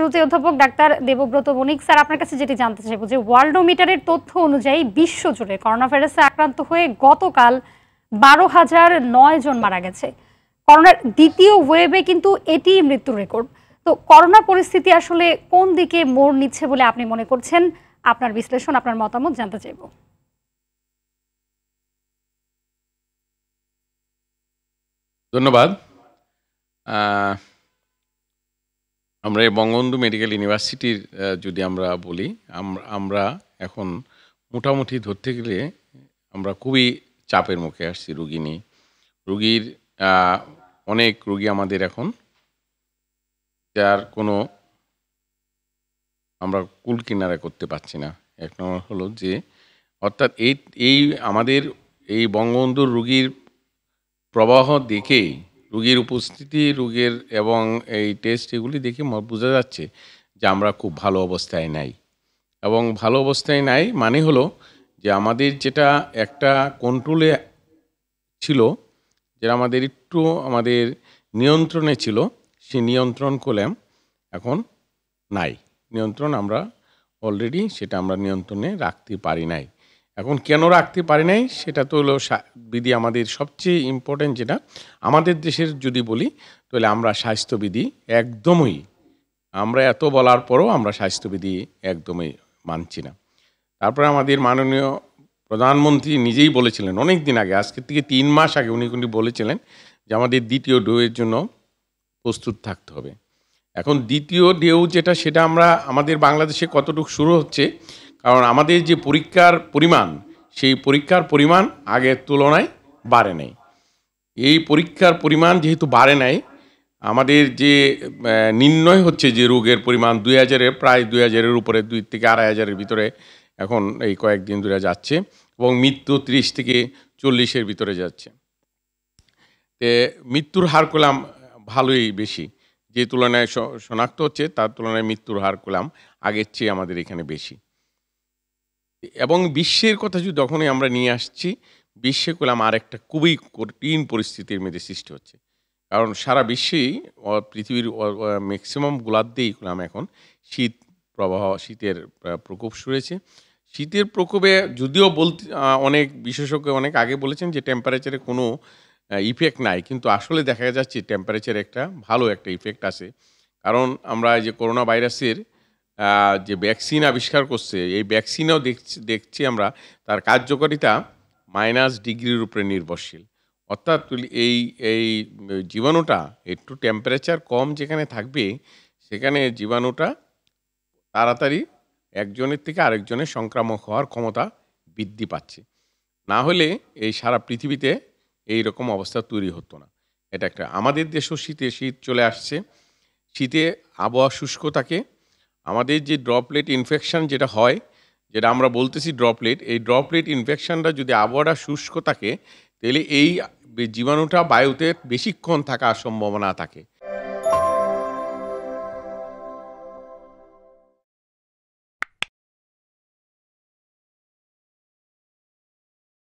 শুরুতে অধ্যাপক ডাক্তার দেবব্রত বণিক স্যার আপনার কাছে যেটি জানতে চাইব যে ওয়ার্ল্ডোমিটারের তথ্য অনুযায়ী বিশ্বজুড়ে করোনা ভাইরাসে আক্রান্ত হয়ে গতকাল বারো হাজার নয় জন মারা গেছে করোনার দ্বিতীয় ওয়েবে কিন্তু এটি মৃত্যুর রেকর্ড তো করোনা পরিস্থিতি আসলে কোন দিকে মোড় নিচ্ছে বলে আপনি মনে করছেন আপনার বিশ্লেষণ আপনার মতামত জানতে চাইব ধন্যবাদ আমরা এই বঙ্গবন্ধু মেডিকেল ইউনিভার্সিটির যদি আমরা বলি আমরা এখন মোটামুটি ধরতে গেলে আমরা খুবই চাপের মুখে আসছি রুগী নিয়ে রুগীর অনেক রুগী আমাদের এখন যার কোনো আমরা কুল কিনারা করতে পারছি না এক নম্বর হলো যে অর্থাৎ এই এই আমাদের এই বঙ্গবন্ধুর রুগীর প্রবাহ দেখেই রুগীর উপস্থিতি রুগীর এবং এই টেস্ট এগুলি দেখে বোঝা যাচ্ছে যে আমরা খুব ভালো অবস্থায় নাই এবং ভালো অবস্থায় নাই মানে হলো যে আমাদের যেটা একটা কন্ট্রোলে ছিল যে আমাদের একটু আমাদের নিয়ন্ত্রণে ছিল সে নিয়ন্ত্রণ করলাম এখন নাই নিয়ন্ত্রণ আমরা অলরেডি সেটা আমরা নিয়ন্ত্রণে রাখতে পারি নাই এখন কেন রাখতে পারে নাই সেটা তো হলো বিধি আমাদের সবচেয়ে ইম্পর্টেন্ট যেটা আমাদের দেশের যদি বলি তাহলে আমরা স্বাস্থ্যবিধি একদমই আমরা এত বলার পরও আমরা স্বাস্থ্যবিধি একদমই মানছি না তারপরে আমাদের মাননীয় প্রধানমন্ত্রী নিজেই বলেছিলেন অনেক দিন আগে আজকের থেকে তিন মাস আগে উনি কিন্তু বলেছিলেন যে আমাদের দ্বিতীয় ডোয়ের জন্য প্রস্তুত থাকতে হবে এখন দ্বিতীয় ডেউ যেটা সেটা আমরা আমাদের বাংলাদেশে কতটুকু শুরু হচ্ছে কারণ আমাদের যে পরীক্ষার পরিমাণ সেই পরীক্ষার পরিমাণ আগের তুলনায় বাড়ে নাই এই পরীক্ষার পরিমাণ যেহেতু বাড়ে নাই আমাদের যে নির্ণয় হচ্ছে যে রোগের পরিমাণ দুই হাজারের প্রায় দুই হাজারের উপরে দুই থেকে আড়াই হাজারের ভিতরে এখন এই কয়েকদিন ধরে যাচ্ছে এবং মৃত্যু ত্রিশ থেকে চল্লিশের ভিতরে যাচ্ছে মৃত্যুর হার করলাম ভালোই বেশি যে তুলনায় শনাক্ত হচ্ছে তার তুলনায় মৃত্যুর হার করলাম আগের চেয়ে আমাদের এখানে বেশি এবং বিশ্বের কথা যদি তখনই আমরা নিয়ে আসছি বিশ্বে কোলাম আর একটা খুবই কঠিন পরিস্থিতির মধ্যে সৃষ্টি হচ্ছে কারণ সারা বিশ্বেই পৃথিবীর ম্যাক্সিমাম গোলার্ধেই কোলাম এখন শীত প্রবাহ শীতের প্রকোপ শুয়েছে শীতের প্রকোপে যদিও বলতে অনেক বিশেষজ্ঞ অনেক আগে বলেছেন যে টেম্পারেচারে কোনো ইফেক্ট নাই কিন্তু আসলে দেখা যাচ্ছে টেম্পারেচার একটা ভালো একটা ইফেক্ট আছে কারণ আমরা যে করোনা ভাইরাসের যে ভ্যাকসিন আবিষ্কার করছে এই ভ্যাকসিনও দেখছি দেখছি আমরা তার কার্যকারিতা মাইনাস ডিগ্রির উপরে নির্ভরশীল অর্থাৎ এই এই জীবাণুটা একটু টেম্পারেচার কম যেখানে থাকবে সেখানে জীবাণুটা তাড়াতাড়ি একজনের থেকে আরেকজনের সংক্রামক হওয়ার ক্ষমতা বৃদ্ধি পাচ্ছে না হলে এই সারা পৃথিবীতে এই রকম অবস্থা তৈরি হতো না এটা একটা আমাদের দেশও শীতে শীত চলে আসছে শীতে আবহাওয়া শুষ্ক থাকে আমাদের যে ড্রপলেট ইনফেকশান যেটা হয় যেটা আমরা বলতেছি ড্রপলেট এই ড্রপলেট ইনফেকশানটা যদি আবহাওয়াটা শুষ্ক থাকে তাহলে এই জীবাণুটা বায়ুতে বেশিক্ষণ থাকার সম্ভাবনা থাকে